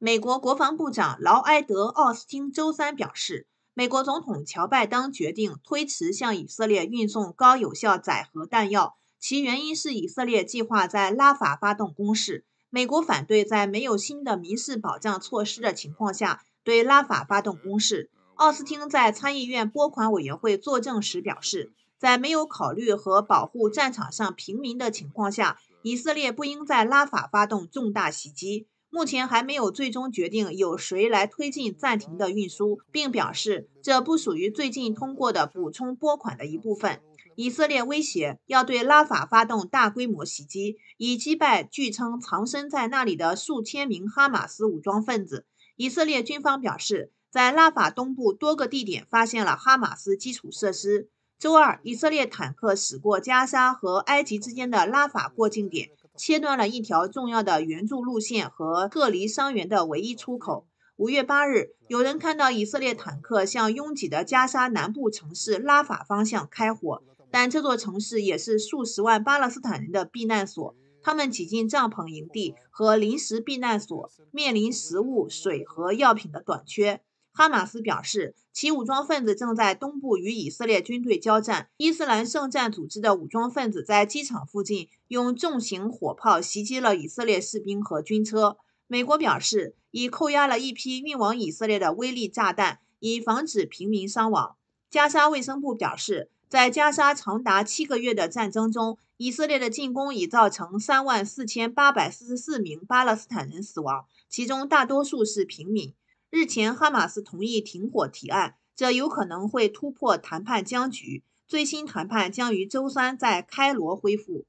美国国防部长劳埃德·奥斯汀周三表示，美国总统乔·拜登决定推迟向以色列运送高有效载荷弹药，其原因是以色列计划在拉法发动攻势。美国反对在没有新的民事保障措施的情况下对拉法发动攻势。奥斯汀在参议院拨款委员会作证时表示，在没有考虑和保护战场上平民的情况下，以色列不应在拉法发动重大袭击。目前还没有最终决定，有谁来推进暂停的运输，并表示这不属于最近通过的补充拨款的一部分。以色列威胁要对拉法发动大规模袭击，以击败据称藏身在那里的数千名哈马斯武装分子。以色列军方表示，在拉法东部多个地点发现了哈马斯基础设施。周二，以色列坦克驶过加沙和埃及之间的拉法过境点。切断了一条重要的援助路线和撤离伤员的唯一出口。五月八日，有人看到以色列坦克向拥挤的加沙南部城市拉法方向开火，但这座城市也是数十万巴勒斯坦人的避难所。他们挤进帐篷营地和临时避难所，面临食物、水和药品的短缺。哈马斯表示，其武装分子正在东部与以色列军队交战。伊斯兰圣战组织的武装分子在机场附近用重型火炮袭击了以色列士兵和军车。美国表示，已扣押了一批运往以色列的威力炸弹，以防止平民伤亡。加沙卫生部表示，在加沙长达七个月的战争中，以色列的进攻已造成三万四千八百四十四名巴勒斯坦人死亡，其中大多数是平民。日前，哈马斯同意停火提案，这有可能会突破谈判僵局。最新谈判将于周三在开罗恢复。